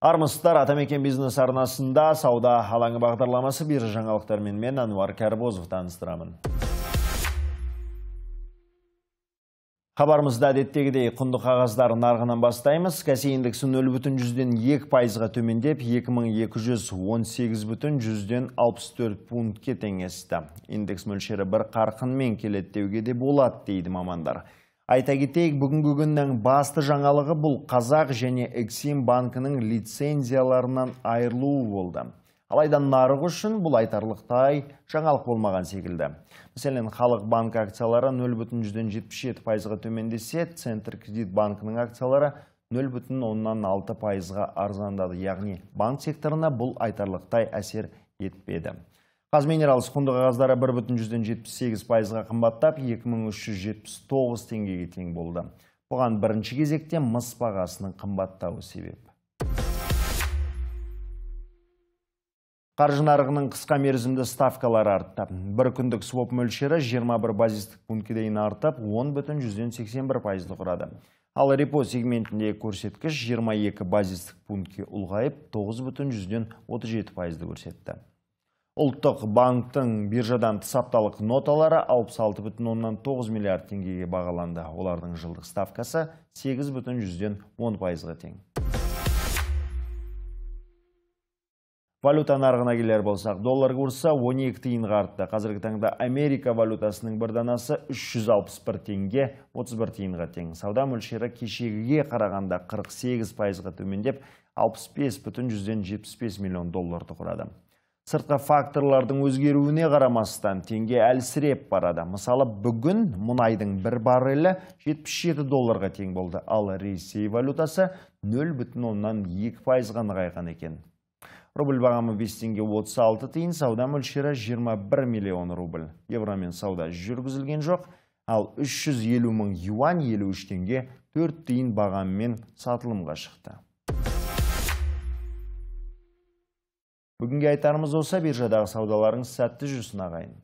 Армыстар атамекен бизнес арнасында сауда алаңы бағдарламасы бір жаңалықтарымен мен ануар кәрібозов таныстырамын хабарымызды әдеттегідей құнды қағаздар нарығынан бастаймыз касе индексі нөл бүтін жүзден екі пайызға төмендеп екі бүтін жүзден 64 пункт пунктке теңесті индекс мөлшері бір қарқынмен келеттеуге де болады дейді мамандар айта кетейік бүгінгі күннің басты жаңалығы бұл қазақ және эксим банкінің лицензияларынан айырылуы болды алайда нарық үшін бұл айтарлықтай жаңалық болмаған секілді мәселен халық банк акциялары нөл бүтін жүзден жетпіс төмендесе центр кредит банкінің акциялары нөл бүтін пайызға арзандады яғни банк секторына бұл айтарлықтай әсер етпеді қаз құнды қағаздары 1,78 пайызға қымбаттап 2379 теңгеге тең болды бұған бірінші кезекте мыс бағасының қымбаттауы себеп қаржы нарығының қысқа мерзімді ставкалары артты бір күндік своп мөлшері 21 базистік пунктке дейін артып 10 бүтін жүзден пайызды құрады ал репо сегментінде көрсеткіш 22 базистік пунктке ұлғайып 9 бүтін жүзден отыз пайызды көрсетті Ұлттық банктың биржадан тыс апталық ноталары 66,9 миллиард теңгеге бағаланды. Олардың жылдық ставкасы 10 пайызға тең. Валюта нарығына келер болсақ, доллар курсы 12 тиынға артты. Қазіргі таңда Америка валютасының бірданасы 361 теңге 31 тиынға тең. Сауда мөлшері кешегіге қарағанда 48 пайызға төмендеп 65 бүтін 75 миллион долларды құрады сыртқы факторлардың өзгеруіне қарамастан теңге әлсіреп барады мысалы бүгін мұнайдың бір баррелі 77 долларға тең болды ал ресей валютасы 0,2 бүтін оннан екі пайызға нығайған екен рубль бағамы 5 теңге 36 тиын сауда мөлшері 21 миллион рубль евромен сауда жүргізілген жоқ ал 350 мың юань 53 теңге 4 тиын бағамымен сатылымға шықты бүгінге айтарымыз осы биржадағы саудаларыңыз сәтті жүрсін ағайын